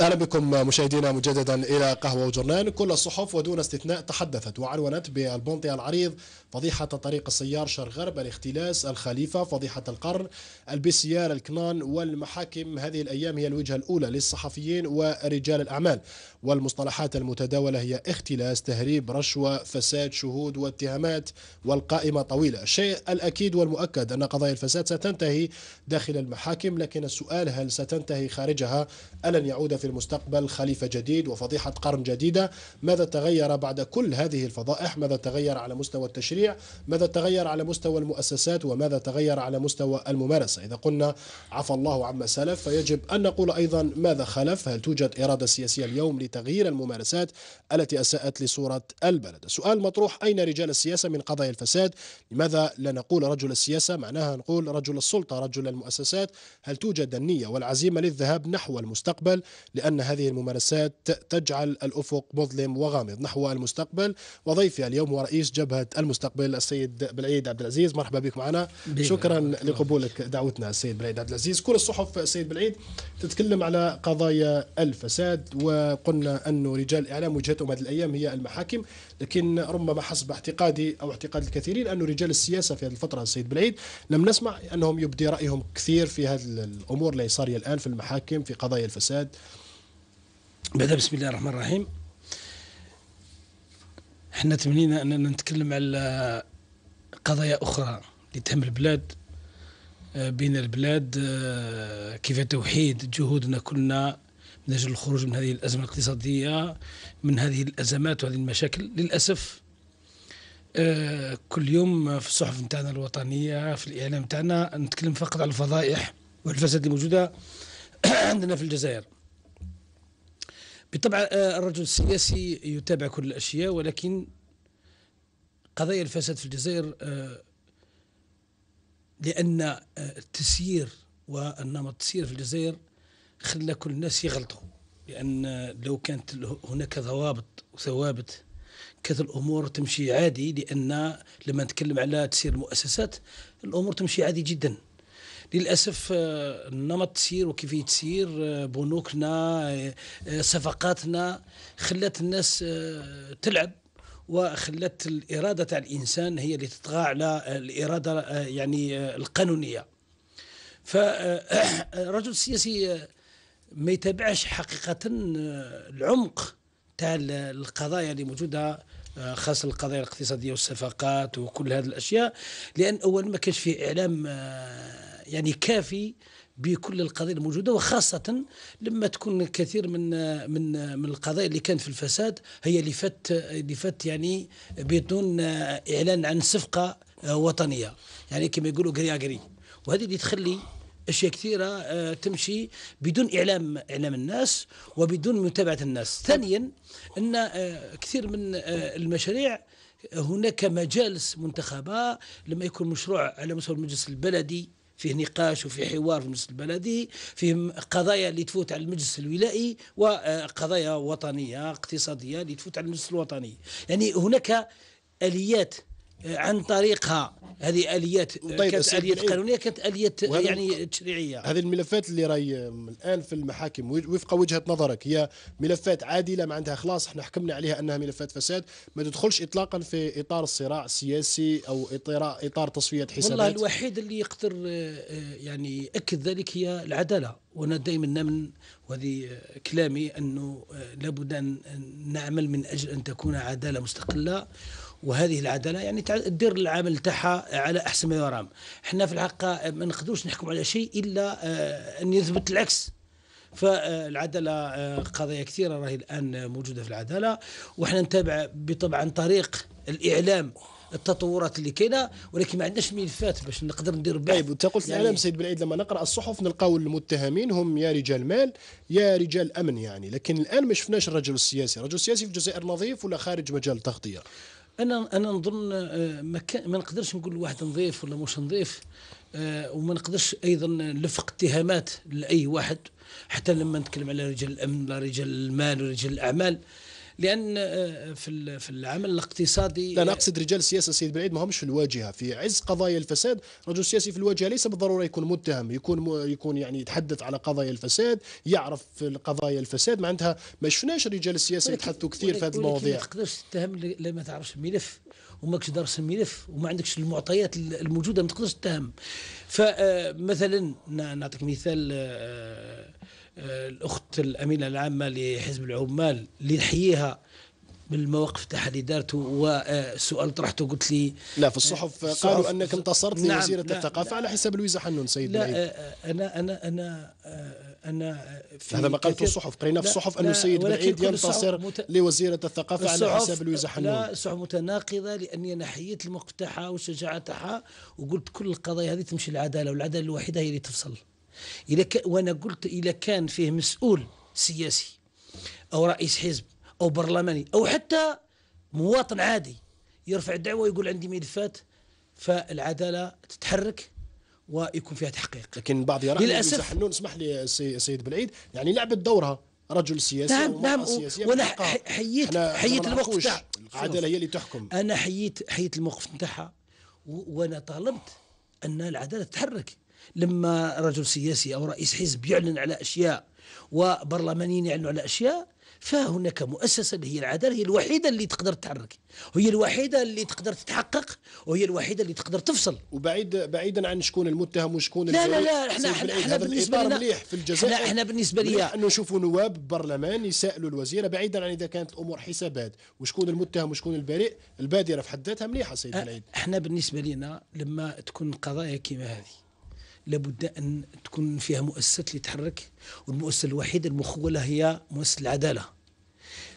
أهلا بكم مشاهدينا مجددا إلى قهوة وجرنان كل الصحف ودون استثناء تحدثت وعنونت بالبنطي العريض فضيحة طريق السيار شر غرب الاختلاس الخليفة فضيحة القرن البسيار الكنان والمحاكم هذه الأيام هي الوجهة الأولى للصحفيين ورجال الأعمال والمصطلحات المتداولة هي اختلاس تهريب رشوة فساد شهود واتهامات والقائمة طويلة الشيء الأكيد والمؤكد أن قضايا الفساد ستنتهي داخل المحاكم لكن السؤال هل ستنتهي خارجها ألن يعود في المستقبل خليفة جديد وفضيحة قرن جديدة ماذا تغير بعد كل هذه الفضائح ماذا تغير على مستوى التشريع ماذا تغير على مستوى المؤسسات وماذا تغير على مستوى الممارسة إذا قلنا عفى الله عما سلف فيجب أن نقول أيضا ماذا خلف هل توجد إرادة سياسية اليوم لتغيير الممارسات التي أساءت لصورة البلد السؤال مطروح أين رجال السياسة من قضايا الفساد لماذا لا نقول رجل السياسة معناها نقول رجل السلطة رجل المؤسسات هل توجد النية والعزيمة للذهاب نحو المستقبل لأن هذه الممارسات تجعل الأفق مظلم وغامض نحو المستقبل وضيفي اليوم هو رئيس جبهة المستقبل السيد بالعيد عبد العزيز مرحبا بك معنا شكرا لقبولك دعوتنا السيد بالعيد عبد العزيز كل الصحف السيد بالعيد تتكلم على قضايا الفساد وقلنا علمنا أن رجال الإعلام وجهتهم هذه الأيام هي المحاكم لكن ربما حسب اعتقادي أو اعتقاد الكثيرين أن رجال السياسة في هذه الفترة السيد بالعيد لم نسمع أنهم يبدي رأيهم كثير في هذه الأمور اللي صارية الآن في المحاكم في قضايا الفساد بدأ بسم الله الرحمن الرحيم احنا تمنينا أننا نتكلم على قضايا أخرى اللي تهم البلاد آه، بين البلاد آه، كيف توحيد جهودنا كلنا من أجل الخروج من هذه الأزمة الاقتصادية من هذه الأزمات وهذه المشاكل للأسف آه، كل يوم في الصحف نتاعنا الوطنية في الإعلام نتاعنا نتكلم فقط على الفضائح والفساد الموجودة عندنا في الجزائر بالطبع آه، الرجل السياسي يتابع كل الأشياء ولكن قضايا الفساد في الجزائر آه، لأن التسيير والنمط التسيير في الجزائر خلى كل الناس يغلطوا لان لو كانت هناك ضوابط وثوابت كانت الامور تمشي عادي لان لما نتكلم على تسيير المؤسسات الامور تمشي عادي جدا للاسف آه، النمط تسير وكيف تسير آه، بنوكنا آه، صفقاتنا خلات الناس تلعب وخلت الاراده تاع الانسان هي اللي تطغى على الاراده يعني القانونيه فالرجل السياسي ما يتبعش حقيقة آه، العمق تاع القضايا اللي موجودة آه، خاصة القضايا الاقتصادية والصفقات وكل هذه الأشياء لأن أول ما كانش فيه إعلام آه، يعني كافي بكل القضايا الموجودة وخاصة لما تكون كثير من من من القضايا اللي كانت في الفساد هي اللي فات اللي فات يعني بدون إعلان عن صفقة وطنية يعني كما يقولوا قري قري وهذه اللي تخلي اشياء كثيره آه، تمشي بدون اعلام اعلام الناس وبدون متابعه الناس ثانيا ان آه، كثير من آه، المشاريع هناك مجالس منتخبه لما يكون مشروع على مستوى المجلس البلدي فيه نقاش وفيه حوار في المجلس البلدي فيه قضايا اللي تفوت على المجلس الولائي وقضايا وطنيه اقتصاديه اللي تفوت على المجلس الوطني يعني هناك اليات عن طريقها هذه اليات طيب، كانت اليات قانونيه كانت اليات يعني تشريعيه هذه الملفات اللي راهي الان في المحاكم وفق وجهه نظرك هي ملفات عادله معناتها خلاص احنا حكمنا عليها انها ملفات فساد ما تدخلش اطلاقا في اطار الصراع السياسي او اطار اطار تصفيه حسابات والله الوحيد اللي يقدر آه، آه، يعني ياكد ذلك هي العداله وانا دائما نمن وهذه آه، كلامي انه لابد ان نعمل من اجل ان تكون عداله مستقله وهذه العداله يعني تدير العمل تاعها على احسن ما يرام احنا في الحقيقه ما نقدروش نحكم على شيء الا آه، ان يثبت العكس فالعداله آه، قضايا كثيره راهي الان موجوده في العداله وحنا نتابع بطبعا طريق الاعلام التطورات اللي كاينه ولكن ما عندناش ملفات باش نقدر ندير بحث طيب انت قلت يعني الاعلام سيد بن عيد لما نقرا الصحف نلقاو المتهمين هم يا رجال مال يا رجال امن يعني لكن الان ما شفناش الرجل السياسي، الرجل السياسي في الجزائر نظيف ولا خارج مجال التغطيه؟ انا انا نظن آه، ما, ما نقدرش نقول واحد نظيف ولا مش نظيف آه، وما نقدرش ايضا نلفق اتهامات لاي واحد حتى لما نتكلم على رجال الامن ولا رجال المال ورجال الاعمال لان آه، في في العمل الاقتصادي لا انا اقصد رجال السياسه سيد بعيد ما همش في الواجهه في عز قضايا الفساد رجل سياسي في الواجهه ليس بالضروره يكون متهم يكون يكون يعني يتحدث على قضايا الفساد يعرف قضايا الفساد معناتها ما شفناش رجال السياسه يتحدثوا كثير في هذه المواضيع ما تقدرش تتهم لما تعرفش الملف وماكش دارس الملف وما عندكش المعطيات الموجوده ما تقدرش تتهم فمثلا آه، نعطيك مثال آه، الاخت الامينه العامه لحزب العمال اللي نحييها بالمواقف تاعها اللي دارته وسؤال طرحته قلت لي لا في الصحف آه، قالوا انك انتصرت نعم لوزيره نعم الثقافه نعم. على حساب لويزا حنون سيد لا آه، آه، انا انا انا انا في هذا ما قالته الصحف قرينا في الصحف انه السيد بعيد ينتصر مت... لوزيره الثقافه على حساب لويزا حنون لا الصحف متناقضه لاني انا حييت الموقف تاعها والشجاعه تاعها وقلت كل القضايا هذه تمشي للعداله والعداله الوحيده هي اللي تفصل إذا كان وأنا قلت إذا كان فيه مسؤول سياسي أو رئيس حزب أو برلماني أو حتى مواطن عادي يرفع الدعوة ويقول عندي ملفات فالعدالة تتحرك ويكون فيها تحقيق لكن بعض يرى للأسف اسمح لي سيد بالعيد يعني لعبت دورها رجل سياسي نعم نعم وانا حييت حييت الموقف نتاعها العداله هي اللي تحكم انا حييت حييت الموقف نتاعها وانا طالبت ان العداله تتحرك لما رجل سياسي أو رئيس حزب يعلن على أشياء وبرلمانيين يعلنوا على أشياء فهناك مؤسسة اللي هي العدالة هي الوحيدة اللي تقدر تتحرك هي الوحيدة اللي تقدر تتحقق وهي الوحيدة اللي تقدر تفصل وبعيد بعيدا عن شكون المتهم وشكون لا لا لا احنا احنا, احنا بالنسبة لنا مليح في الجزائر احنا, احنا بالنسبة لي انه نشوفوا نواب برلمان يسألوا الوزيرة بعيدا عن اذا كانت الامور حسابات وشكون المتهم وشكون البريء البادرة في حد ذاتها مليحة سيد العيد احنا بالنسبة لنا لما تكون قضايا كما هذه لابد أن تكون فيها مؤسسات اللي تحرك والمؤسسة الوحيدة المخولة هي مؤسسة العدالة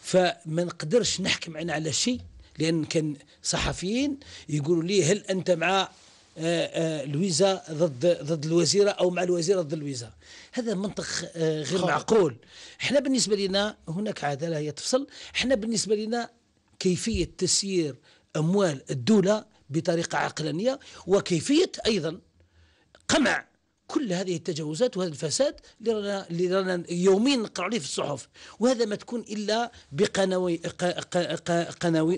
فما نقدرش نحكم أنا على شيء لأن كان صحفيين يقولوا لي هل أنت مع آه، آه، لويزا ضد ضد الوزيره او مع الوزيره ضد لويزا هذا منطق آه، غير معقول احنا بالنسبه لنا هناك عداله هي تفصل احنا بالنسبه لنا كيفيه تسيير اموال الدوله بطريقه عقلانيه وكيفيه ايضا قمع كل هذه التجاوزات وهذا الفساد اللي رانا يوميا نقرأ عليه في الصحف وهذا ما تكون إلا بقنوي قنوي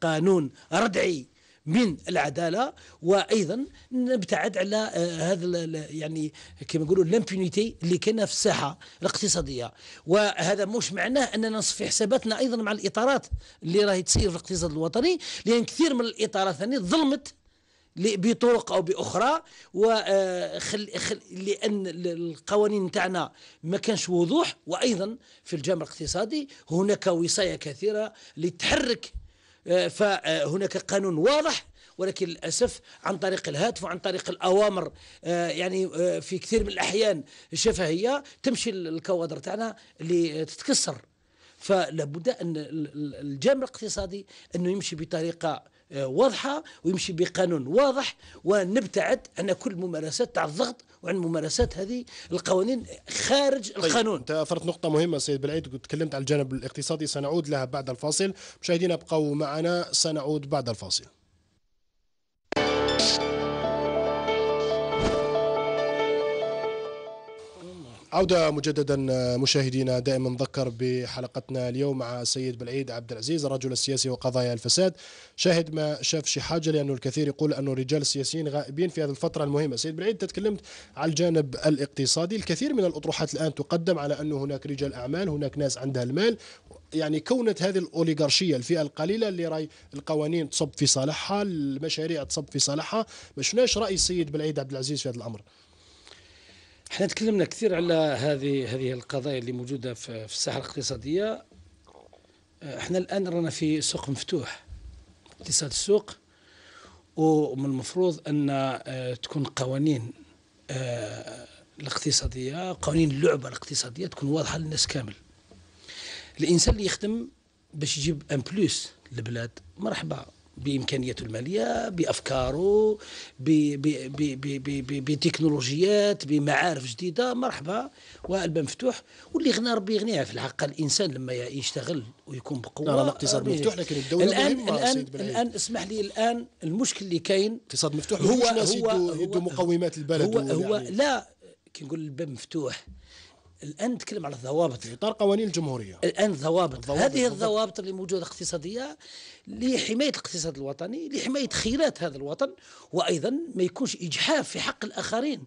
قانون ردعي من العداله وايضا نبتعد على آه، هذا يعني كما نقولوا لامبيونيتي اللي كان في الساحه الاقتصاديه وهذا مش معناه اننا نصفي حساباتنا ايضا مع الاطارات اللي راهي تصير في الاقتصاد الوطني لان كثير من الاطارات ظلمت بطرق او باخرى وخل آه، خل لان القوانين تاعنا ما كانش وضوح وايضا في الجامع الاقتصادي هناك وصايه كثيره لتحرك آه، فهناك آه، قانون واضح ولكن للاسف عن طريق الهاتف وعن طريق الاوامر يعني في كثير من الاحيان شفهيه تمشي الكوادر تاعنا اللي تتكسر فلابد ان الجامع الاقتصادي انه يمشي بطريقه آه، واضحة ويمشي بقانون واضح ونبتعد عن كل ممارسات تاع الضغط وعن ممارسات هذه القوانين خارج طيب القانون انت اثرت نقطه مهمه سيد بلعيد تكلمت على الجانب الاقتصادي سنعود لها بعد الفاصل مشاهدينا ابقوا معنا سنعود بعد الفاصل عودة مجددا آه، مشاهدينا دائما نذكر بحلقتنا اليوم مع السيد بالعيد عبد العزيز الرجل السياسي وقضايا الفساد شاهد ما شاف شي حاجة لأنه الكثير يقول أنه الرجال السياسيين غائبين في هذه الفترة المهمة سيد بالعيد تكلمت على الجانب الاقتصادي الكثير من الأطروحات الآن تقدم على أنه هناك رجال أعمال هناك ناس عندها المال يعني كونت هذه الاوليغارشيه الفئه القليله اللي راي القوانين تصب في صالحها المشاريع تصب في صالحها ما شفناش راي السيد بالعيد عبد العزيز في هذا الامر احنا تكلمنا كثير على هذه هذه القضايا اللي موجوده في, في الساحه الاقتصاديه احنا آه، الان رانا في سوق مفتوح اقتصاد السوق ومن المفروض ان آه، تكون قوانين آه، الاقتصاديه قوانين اللعبه الاقتصاديه تكون واضحه للناس كامل الانسان اللي يخدم باش يجيب ان بلوس للبلاد مرحبا بامكانياته الماليه بافكاره بتكنولوجيات بمعارف جديده مرحبا والباب مفتوح واللي غنى ربي يغنيها في الحق الانسان لما يشتغل ويكون بقوه لا الاقتصاد مفتوح لكن الدوله الان الان الان اسمح لي الان المشكل اللي كاين اقتصاد مفتوح هو هو, هو, هو مقومات البلد هو, هو يعني لا كي نقول الباب مفتوح الان نتكلم على الضوابط في اطار قوانين الجمهوريه الان ضوابط هذه الضوابط اللي موجوده اقتصاديه لحمايه الاقتصاد الوطني لحمايه خيرات هذا الوطن وايضا ما يكونش اجحاف في حق الاخرين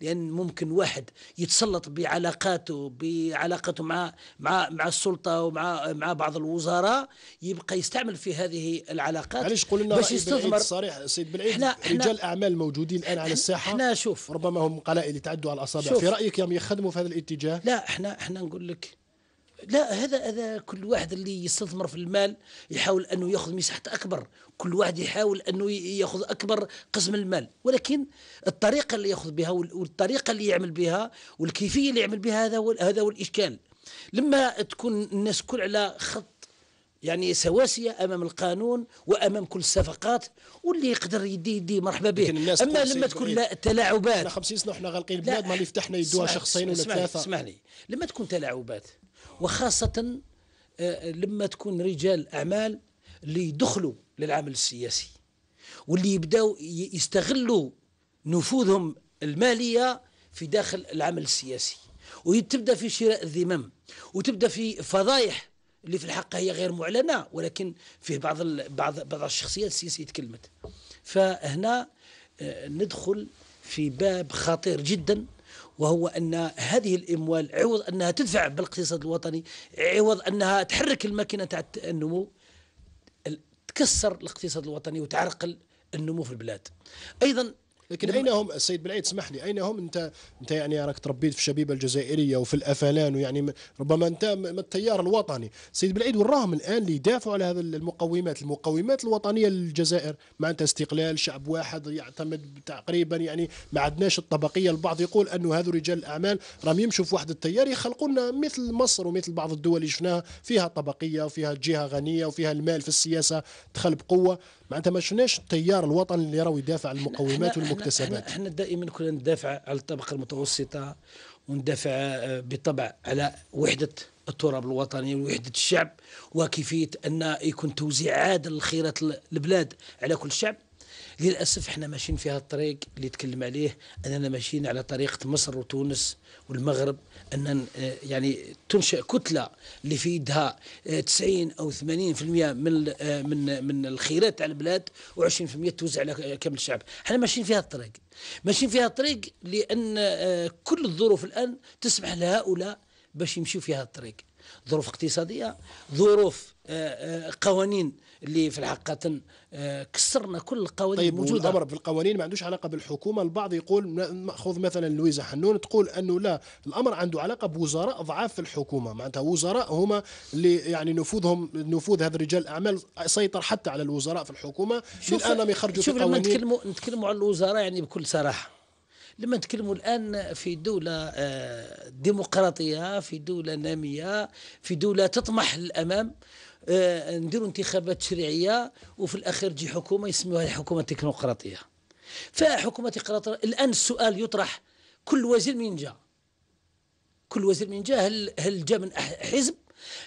لان ممكن واحد يتسلط بعلاقاته بعلاقته مع مع مع السلطه ومع مع بعض الوزراء يبقى يستعمل في هذه العلاقات علاش قلنا باش يستثمر صريح سيد بالعيد احنا رجال اعمال موجودين الان على الساحه احنا شوف ربما هم قلائل يتعدوا على الاصابع في رايك يخدموا في هذا الاتجاه لا احنا احنا نقول لك لا هذا هذا كل واحد اللي يستثمر في المال يحاول انه ياخذ مساحه اكبر، كل واحد يحاول انه ياخذ اكبر قسم المال، ولكن الطريقه اللي ياخذ بها والطريقه اللي يعمل بها والكيفيه اللي يعمل بها هذا هو هذا هو الاشكال. لما تكون الناس الكل على خط يعني سواسية أمام القانون وأمام كل الصفقات واللي يقدر يدي يدي مرحبا به أما لما تكون لا تلاعبات احنا 50 سنة وحنا غالقين البلاد ما اللي فتحنا يدوها شخصين ولا ثلاثة اسمعني لما تكون تلاعبات وخاصة آه، لما تكون رجال أعمال اللي يدخلوا للعمل السياسي واللي يبدأوا يستغلوا نفوذهم المالية في داخل العمل السياسي وتبدا في شراء الذمم وتبدا في فضايح اللي في الحق هي غير معلنه ولكن فيه بعض بعض بعض الشخصيات السياسيه تكلمت فهنا آه، ندخل في باب خطير جدا وهو أن هذه الأموال عوض أنها تدفع بالاقتصاد الوطني عوض أنها تحرك الماكينة تاع النمو تكسر الاقتصاد الوطني وتعرقل النمو في البلاد أيضا لكن نعم. اين هم السيد بالعيد اسمح لي اين هم انت انت يعني راك تربيت في الشبيبه الجزائريه وفي الافلان ويعني ربما انت من التيار الوطني السيد بالعيد وراهم الان اللي يدافعوا على هذه المقومات المقومات الوطنيه للجزائر انت استقلال شعب واحد يعتمد تقريبا يعني ما عندناش الطبقيه البعض يقول انه هذو رجال الاعمال راهم يمشوا في واحد التيار يخلقوا لنا مثل مصر ومثل بعض الدول اللي شفناها فيها طبقيه وفيها جهه غنيه وفيها المال في السياسه دخل بقوه معناتها ما شفناش التيار الوطني اللي راهو يدافع عن المقومات والمكتسبات المكتسبات احنا دائما كنا ندافع على الطبقه المتوسطه وندافع آه، بالطبع على وحده التراب الوطني ووحدة الشعب وكيفية أن يكون توزيع عادل لخيرات البلاد على كل شعب للاسف احنا ماشيين في هذا الطريق اللي تكلم عليه اننا ماشيين على طريقه مصر وتونس والمغرب ان آه، يعني تنشا كتله اللي في يدها 90 آه، او 80% من آه، من من الخيرات تاع البلاد و20% توزع على كامل الشعب، احنا ماشيين في هذا الطريق. ماشيين في هذا الطريق لان كل الظروف الان تسمح لهؤلاء باش يمشيوا في هذا الطريق. ظروف اقتصاديه ظروف آه، آه، قوانين اللي في الحقيقه آه، كسرنا كل القوانين طيب الموجوده الامر في القوانين ما عندوش علاقه بالحكومه البعض يقول خذ مثلا لويزا حنون تقول انه لا الامر عنده علاقه بوزراء ضعاف في الحكومه معناتها وزراء هما اللي يعني نفوذهم نفوذ هذا رجال الاعمال سيطر حتى على الوزراء في الحكومه شوف الان ما يخرجوا شوف لما نتكلموا نتكلموا على الوزراء يعني بكل صراحه لما نتكلموا الآن في دولة آه، ديمقراطية في دولة نامية في دولة تطمح للأمام آه، نديروا انتخابات تشريعية وفي الأخير تجي حكومة يسموها حكومة تكنوقراطية فحكومة تكنوقراطية الآن السؤال يطرح كل وزير من جاء كل وزير من جاء هل, هل جاء من حزب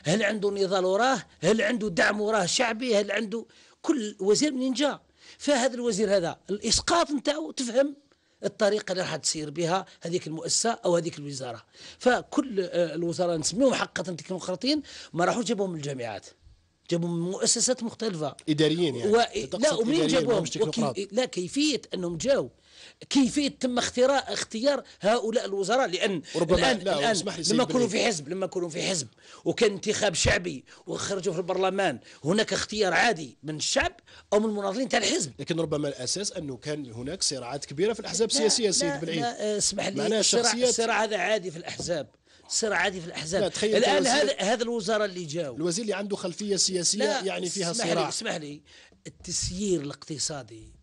هل عنده نضال وراه هل عنده دعم وراه شعبي هل عنده كل وزير منين جاء فهذا الوزير هذا الاسقاط نتاعو تفهم الطريقه اللي راح تسير بها هذيك المؤسسه او هذيك الوزاره فكل آه، الوزراء نسميهم حقا تكنوقراطيين ما راحوش يجيبوهم من الجامعات جابوا من مؤسسات مختلفة إداريين يعني و... لا ومنين جابوهم وكي... لا كيفية أنهم جاوا كيفيه تم اختراع اختيار هؤلاء الوزراء لان ربما الان, لا الآن لما كانوا في حزب لما كانوا في حزب وكان انتخاب شعبي وخرجوا في البرلمان هناك اختيار عادي من الشعب او من المناضلين تاع الحزب لكن ربما الاساس انه كان هناك صراعات كبيره في الاحزاب السياسيه سيد بن عيد اسمح لي الصراع هذا عادي في الاحزاب صراع عادي في الاحزاب لا تخيل الان هذا هذا الوزراء اللي جاو الوزير اللي عنده خلفيه سياسيه لا يعني فيها اسمح صراع لي اسمح لي التسيير الاقتصادي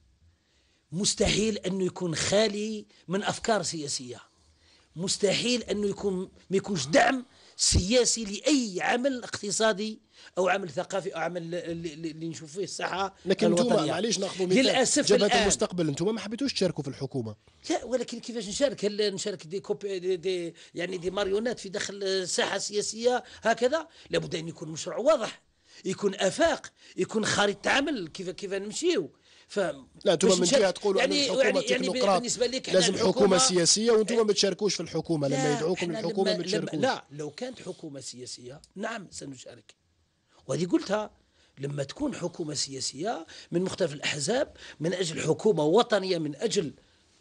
مستحيل انه يكون خالي من افكار سياسيه مستحيل انه يكون ما يكونش دعم سياسي لاي عمل اقتصادي او عمل ثقافي او عمل اللي نشوف فيه الصحه لكن انتم معليش ناخذوا مثال للاسف جبهه الآن. المستقبل انتم ما حبيتوش تشاركوا في الحكومه لا ولكن كيفاش نشارك هل نشارك دي, كوبي دي, دي يعني دي ماريونات في داخل الساحه السياسيه هكذا لابد ان يكون مشروع واضح يكون افاق يكون خريطه عمل كيف كيف نمشيو ف لا انتم من جهه تقولوا يعني الحكومه يعني, يعني تكنوقراط بالنسبه لازم حكومه سياسيه وانتم ما تشاركوش في الحكومه لما يدعوكم للحكومه ما تشاركوش لا لو كانت حكومه سياسيه نعم سنشارك وهذه قلتها لما تكون حكومه سياسيه من مختلف الاحزاب من اجل حكومه وطنيه من اجل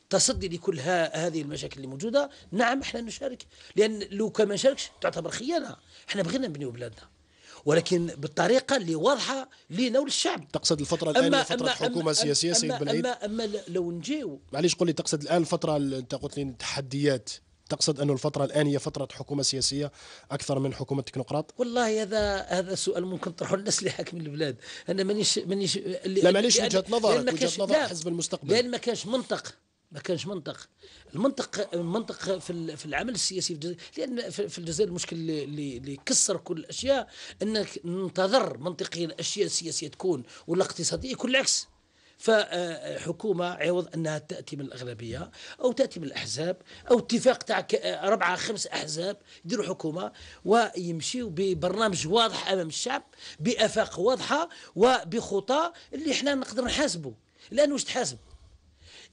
تصدي لكل هذه المشاكل اللي موجوده نعم احنا نشارك لان لو كان ما نشاركش تعتبر خيانه احنا بغينا نبنيو بلادنا ولكن بالطريقه اللي واضحه لينا وللشعب تقصد الفتره الان أما فتره حكومه السياسيه سيد بن عيد اما اما لو نجيو معليش قول لي تقصد الان الفتره انت قلت لي التحديات تقصد أن الفترة الآن هي فترة حكومة سياسية أكثر من حكومة تكنوقراط؟ والله هذا هذا سؤال ممكن تطرحه الناس اللي حاكمين البلاد، أنا مانيش مانيش لا معليش وجهة نظرك وجهة نظر حزب المستقبل لأن ما كانش منطق ما كانش منطق المنطق المنطق في في العمل السياسي في الجزائر لان في الجزائر المشكل اللي اللي كسر كل الاشياء انك ننتظر منطقيا الاشياء السياسيه تكون ولا اقتصاديه يكون العكس فحكومة عوض أنها تأتي من الأغلبية أو تأتي من الأحزاب أو اتفاق تاع أربعة خمس أحزاب يديروا حكومة ويمشيوا ببرنامج واضح أمام الشعب بأفاق واضحة وبخطى اللي احنا نقدر نحاسبه الآن واش تحاسب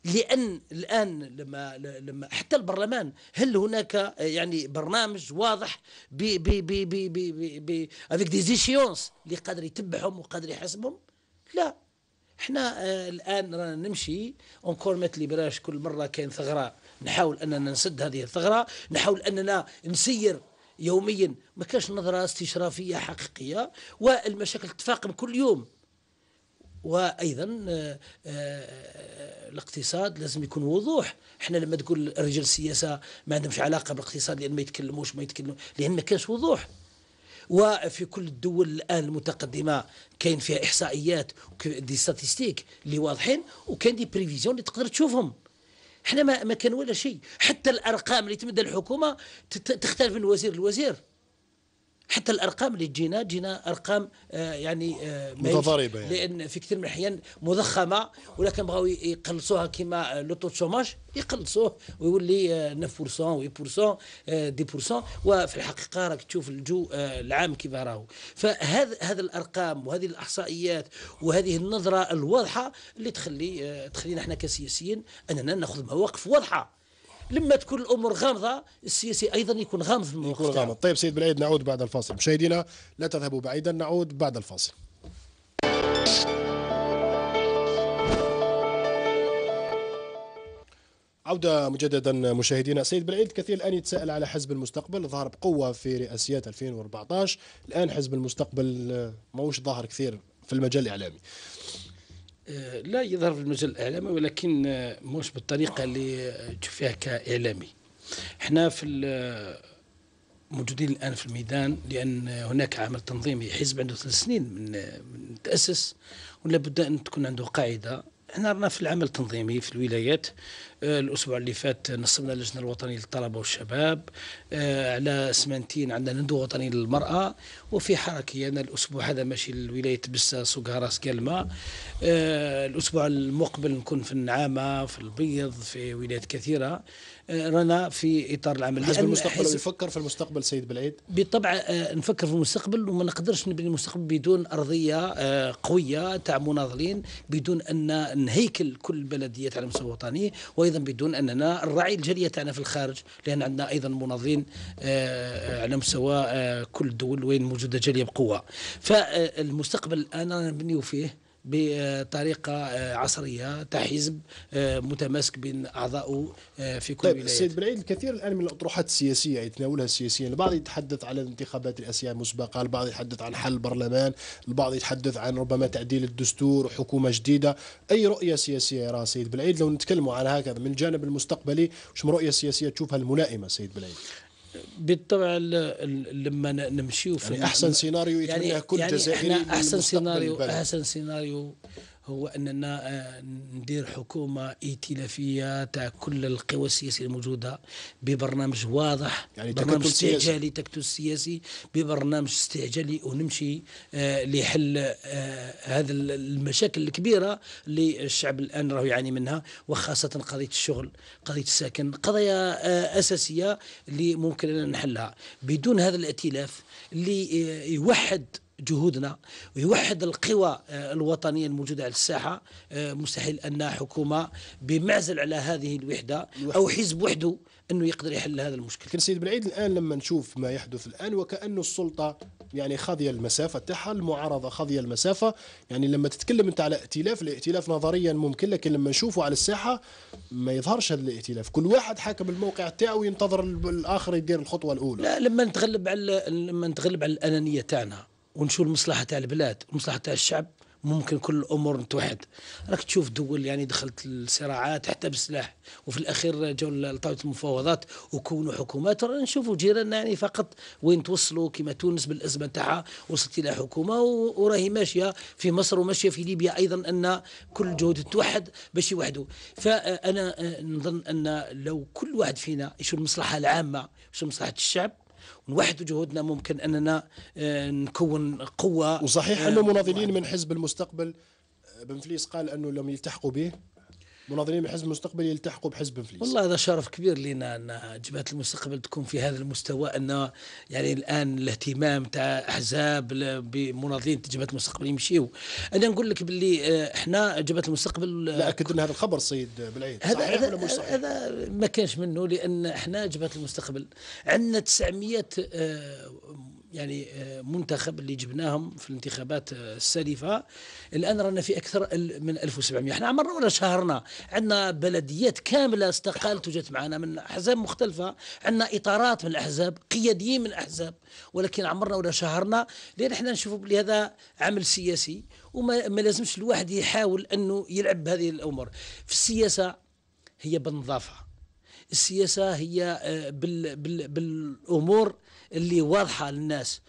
لان الان لما لما حتى البرلمان هل هناك يعني برنامج واضح ب ب ب ب ب ب افيك ديزيشيونس اللي قادر يتبعهم وقادر يحاسبهم لا احنا آه، الان رانا نمشي اونكور مات ليبراش كل مره كاين ثغره نحاول اننا نسد هذه الثغره نحاول اننا نسير يوميا ما كانش نظره استشرافيه حقيقيه والمشاكل تتفاقم كل يوم وايضا آه، آه، الاقتصاد لازم يكون وضوح احنا لما تقول رجال السياسه ما عندهمش علاقه بالاقتصاد لان ما يتكلموش ما يتكلموا لان ما كانش وضوح وفي كل الدول الان المتقدمه كاين فيها احصائيات دي ستاتستيك اللي واضحين وكاين دي بريفيزيون اللي تقدر تشوفهم احنا ما, ما كان ولا شيء حتى الارقام اللي تمد الحكومه تختلف من وزير لوزير حتى الارقام اللي جينا جينا ارقام آه، يعني آه، متضاربه يعني. لان في كثير من الاحيان مضخمه ولكن بغاو يقلصوها كما لو تو شوماج يقلصوه ويولي 9% آه، و8% دي بورسون وفي الحقيقه راك تشوف الجو العام كيف راهو فهذا هذه الارقام وهذه الاحصائيات وهذه النظره الواضحه اللي تخلي تخلينا احنا كسياسيين اننا ناخذ مواقف واضحه لما تكون الامور غامضه السياسي ايضا يكون غامض في الموقف يكون غامض طيب سيد بالعيد نعود بعد الفاصل مشاهدينا لا تذهبوا بعيدا نعود بعد الفاصل عودة مجددا مشاهدينا سيد بالعيد كثير الآن يتساءل على حزب المستقبل ظهر بقوة في رئاسيات 2014 الآن حزب المستقبل آه، موش ظاهر كثير في المجال الإعلامي آه، لا يظهر في المجال الاعلامي ولكن آه، مش بالطريقه اللي آه، تشوف فيها كاعلامي احنا في موجودين الان في الميدان لان هناك عمل تنظيمي حزب عنده ثلاث سنين من تاسس ولا بد ان تكون عنده قاعده احنا رانا في العمل التنظيمي في الولايات آه، الاسبوع اللي فات نصبنا اللجنه الوطنيه للطلبه والشباب آه، على سمانتين عندنا ندوه وطني للمراه وفي حركه انا الاسبوع هذا ماشي لولايه بسه سوق راس قلمه آه، الاسبوع المقبل نكون في النعامه في البيض في ولايات كثيره رنا في اطار العمل حزب المستقبل حزب يفكر في المستقبل سيد بالعيد بالطبع آه، نفكر في المستقبل وما نقدرش نبني المستقبل بدون ارضيه آه، قويه تاع مناضلين بدون ان نهيكل كل البلديات على مستوى وطني وايضا بدون اننا نراعي الجاليه تاعنا في الخارج لان عندنا ايضا مناضلين آه، على مستوى كل الدول وين موجوده جاليه بقوه فالمستقبل الان نبنيو فيه بطريقه آه، عصريه تاع حزب آه، متماسك بين اعضائه آه، في كل طيب ولايات. سيد بن الكثير الان من الاطروحات السياسيه يتناولها السياسيين، البعض يتحدث على الانتخابات الاسيويه المسبقه، البعض يتحدث عن حل البرلمان، البعض يتحدث عن ربما تعديل الدستور وحكومه جديده، اي رؤيه سياسيه يراها سيد بن لو نتكلموا على هكذا من الجانب المستقبلي، وش رؤيه سياسيه تشوفها الملائمه سيد بن بالطبع لما نمشيو في يعني احسن سيناريو يتمناه يعني كل يعني جزائري احسن سيناريو احسن سيناريو هو اننا آه، ندير حكومه ائتلافيه تاع كل القوى السياسيه الموجوده ببرنامج واضح يعني برنامج استعجالي تكتل سياسي ببرنامج استعجالي ونمشي آه، لحل هذه آه، هذا المشاكل الكبيره اللي الشعب الان راه يعاني منها وخاصه قضيه الشغل قضيه السكن قضايا اساسيه اللي ممكن نحلها بدون هذا الائتلاف اللي يوحد جهودنا ويوحد القوى آه، الوطنية الموجودة على الساحة آه، مستحيل أن حكومة بمعزل على هذه الوحدة أو حزب وحده أنه يقدر يحل هذا المشكل لكن سيد بالعيد الآن لما نشوف ما يحدث الآن وكأنه السلطة يعني خاضية المسافة تاعها المعارضة خاضية المسافة يعني لما تتكلم أنت على ائتلاف الائتلاف نظريا ممكن لكن لما نشوفه على الساحة ما يظهرش هذا الائتلاف كل واحد حاكم الموقع تاعه وينتظر الآخر يدير الخطوة الأولى لا لما نتغلب على لما نتغلب على الأنانية تاعنا ونشوف المصلحه تاع البلاد المصلحه تاع الشعب ممكن كل الامور توحد راك تشوف دول يعني دخلت الصراعات حتى بالسلاح وفي الاخير جاوا لطاوله المفاوضات وكونوا حكومات رانا نشوفوا جيراننا يعني فقط وين توصلوا كما تونس بالازمه تاعها وصلت الى حكومه وراهي ماشيه في مصر وماشيه في ليبيا ايضا ان كل جهود توحد باش يوحدوا فانا آه، نظن ان لو كل واحد فينا يشوف المصلحه العامه يشوف مصلحه الشعب ونوحد جهودنا ممكن اننا آه، نكون قوه وصحيح ان آه، مناضلين من حزب المستقبل آه، بن فليس قال انه لم يلتحقوا به مناضلين بحزب المستقبل يلتحقوا بحزب انفليس والله هذا شرف كبير لنا ان جبهه المستقبل تكون في هذا المستوى انه يعني الان الاهتمام تاع احزاب بمناضلين جبهه المستقبل يمشيوا انا نقول لك باللي آه، احنا جبهه المستقبل آه، لا اكد ان هذا الخبر سيد بالعيد هذا صحيح هذا ولا مش صحيح؟ هذا ما كانش منه لان احنا جبهه المستقبل عندنا 900 يعني آه، منتخب اللي جبناهم في الانتخابات آه، السالفه الان رانا في اكثر من 1700 احنا عمرنا ولا شهرنا عندنا بلديات كامله استقالت وجات معنا من احزاب مختلفه عندنا اطارات من الاحزاب قياديين من الاحزاب ولكن عمرنا ولا شهرنا لان احنا نشوفوا بلي هذا عمل سياسي وما لازمش الواحد يحاول انه يلعب بهذه الامور في السياسه هي بالنظافه السياسه هي آه، بال بال بالامور اللي واضحه للناس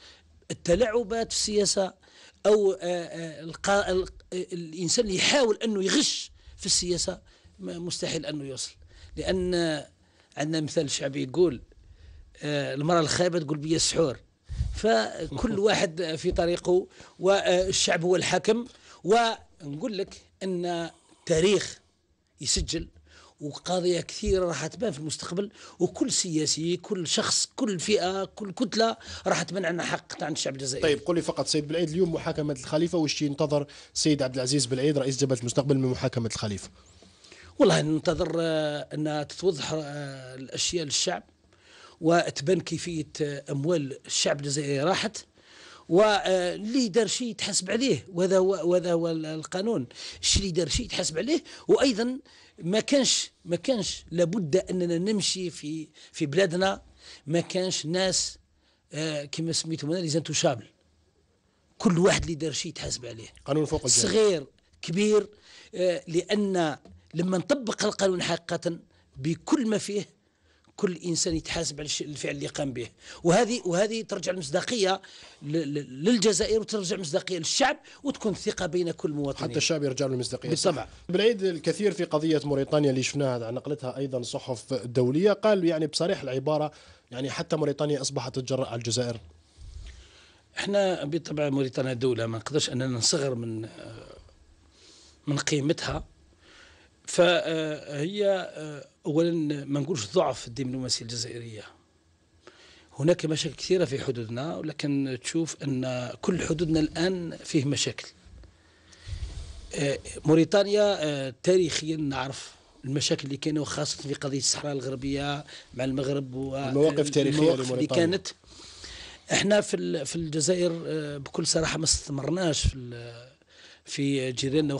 التلاعبات في السياسه او آه، آه، الانسان اللي يحاول انه يغش في السياسه مستحيل انه يوصل لان عندنا مثال شعبي يقول آه، المراه الخايبه تقول بيا السحور فكل واحد في طريقه والشعب هو الحاكم ونقول لك ان التاريخ يسجل وقضايا كثيره راح تبان في المستقبل وكل سياسي كل شخص كل فئه كل كتله راح تبان عنا حق عن الشعب الجزائري طيب قل لي فقط سيد بالعيد اليوم محاكمه الخليفه واش ينتظر سيد عبد العزيز بالعيد رئيس جبهه المستقبل من محاكمه الخليفه والله ننتظر آه، ان تتوضح آه، الاشياء للشعب وتبان كيفيه آه، اموال الشعب الجزائري راحت واللي دار شيء يتحاسب عليه وهذا هو وهذا هو القانون الشيء اللي دار شيء يتحاسب عليه وايضا ما كانش ما كانش لابد اننا نمشي في في بلادنا ما كانش ناس آه كما سميتهم انا ليزانتوشابل كل واحد اللي دار شيء يتحاسب عليه قانون فوق الجميع صغير كبير آه لان لما نطبق القانون حقيقه بكل ما فيه كل انسان يتحاسب على الفعل اللي قام به وهذه وهذه ترجع المصداقيه للجزائر وترجع المصداقيه للشعب وتكون الثقه بين كل مواطن حتى الشعب يرجع له المصداقيه بالطبع بالعيد الكثير في قضيه موريتانيا اللي شفناها نقلتها ايضا صحف دوليه قال يعني بصريح العباره يعني حتى موريتانيا اصبحت تتجرأ على الجزائر احنا بالطبع موريتانيا دوله ما نقدرش اننا نصغر من من قيمتها فهي اولا ما نقولش ضعف الدبلوماسيه الجزائريه هناك مشاكل كثيره في حدودنا ولكن تشوف ان كل حدودنا الان فيه مشاكل آه، موريتانيا آه، تاريخيا نعرف المشاكل اللي كانوا خاصة في قضية الصحراء الغربية مع المغرب والمواقف التاريخية المواقف اللي كانت احنا في في الجزائر آه، بكل صراحة ما استثمرناش في في جيراننا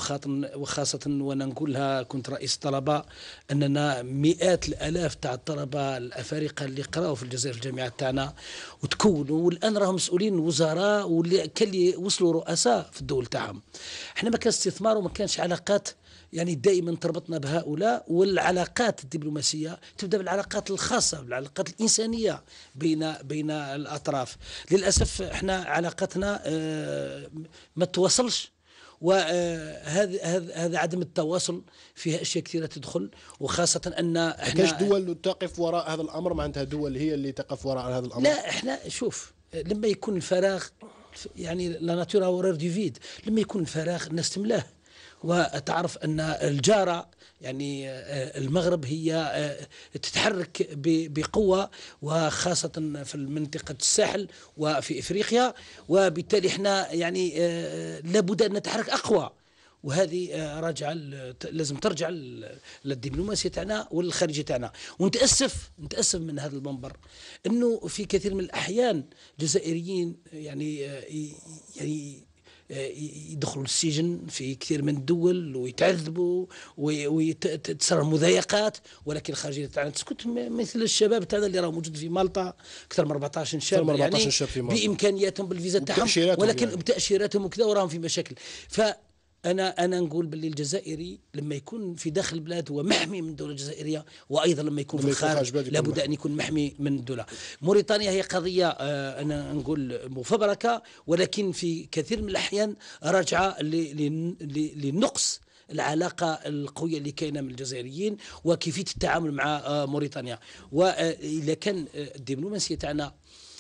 وخاصة وأنا نقولها كنت رئيس طلبة أننا مئات الألاف تاع الطلبة الأفارقة اللي قراوا في الجزائر في الجامعات تاعنا وتكونوا والآن راهم مسؤولين وزراء واللي كان وصلوا رؤساء في الدول تاعهم احنا ما كان استثمار وما كانش علاقات يعني دائما تربطنا بهؤلاء والعلاقات الدبلوماسيه تبدا بالعلاقات الخاصه بالعلاقات الانسانيه بين بين الاطراف للاسف احنا علاقتنا آه، ما توصلش وهذا هذا عدم التواصل فيها اشياء كثيره تدخل وخاصه ان احنا كاش دول تقف وراء هذا الامر معناتها دول هي اللي تقف وراء هذا الامر لا احنا شوف لما يكون الفراغ يعني لا ناتور اور دي فيد لما يكون الفراغ الناس تملاه وتعرف أن الجارة يعني آه، المغرب هي آه، تتحرك بقوة وخاصة في منطقة الساحل وفي إفريقيا وبالتالي احنا يعني آه، لابد أن نتحرك أقوى وهذه راجعه لازم ترجع للدبلوماسيه تاعنا والخارجيه تاعنا ونتاسف نتاسف من هذا المنبر انه في كثير من الاحيان الجزائريين يعني يعني آه، يدخلوا للسجن في كثير من الدول ويتعذبوا وتصير مضايقات ولكن الخارجيه تاعنا تسكت مثل الشباب تاعنا اللي راه موجود في مالطا اكثر من 14 شاب من 14 يعني شاب في مالطا بامكانياتهم بالفيزا تاعهم ولكن يعني. بتاشيراتهم وكذا وراهم في مشاكل ف انا انا نقول باللي الجزائري لما يكون في داخل البلاد هو محمي من الدوله الجزائريه وايضا لما يكون في الخارج لابد ان يكون محمي من الدوله موريتانيا هي قضيه آه، انا نقول مفبركه ولكن في كثير من الاحيان راجعه لنقص العلاقه القويه اللي كاينه من الجزائريين وكيفيه التعامل مع آه، موريتانيا واذا آه، كان الدبلوماسيه تاعنا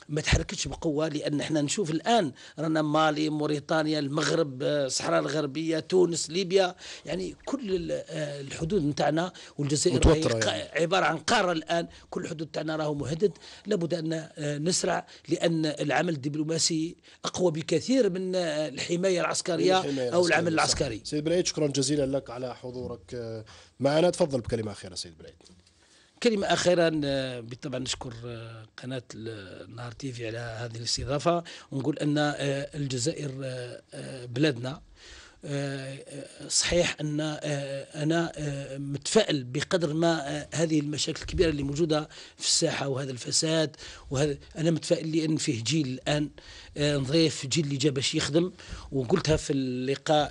ما تحركتش بقوه لان احنا نشوف الان رانا مالي موريتانيا المغرب آه، الصحراء الغربيه تونس ليبيا يعني كل آه، الحدود نتاعنا والجزائر يعني. عباره عن قاره الان كل الحدود تاعنا راهو مهدد لابد ان آه، نسرع لان العمل الدبلوماسي اقوى بكثير من الحمايه العسكريه الحماية او العمل العسكري سيد بلايد شكرا جزيلا لك على حضورك معنا تفضل بكلمه اخيره سيد بلايد كلمة أخيرا بالطبع نشكر آه، قناة النهار تيفي على هذه الاستضافة ونقول أن آه، الجزائر آه، بلادنا آه، آه، صحيح ان آه، انا متفائل بقدر ما هذه المشاكل الكبيره اللي موجوده في الساحه وهذا الفساد وهذا انا متفائل لان فيه جيل الان نظيف جيل اللي جا باش يخدم وقلتها في اللقاء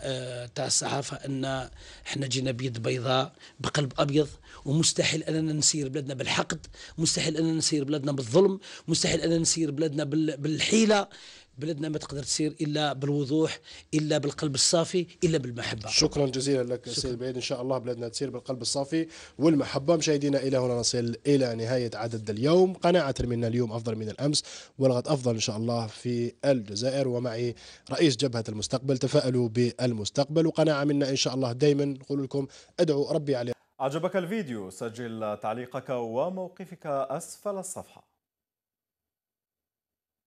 تاع الصحافه ان احنا جينا بيد بيضاء بقلب ابيض ومستحيل اننا نسير بلادنا بالحقد مستحيل اننا نسير بلادنا بالظلم مستحيل اننا نسير بلادنا بالحيله بلدنا ما تقدر تسير الا بالوضوح الا بالقلب الصافي الا بالمحبه شكرا جزيلا لك شكرا. سيد بعيد ان شاء الله بلادنا تسير بالقلب الصافي والمحبه مشاهدينا الى هنا نصل الى نهايه عدد اليوم قناعه منا اليوم افضل من الامس والغد افضل ان شاء الله في الجزائر ومعي رئيس جبهه المستقبل تفائلوا بالمستقبل وقناعه منا ان شاء الله دائما نقول لكم ادعوا ربي عليه اعجبك الفيديو سجل تعليقك وموقفك اسفل الصفحه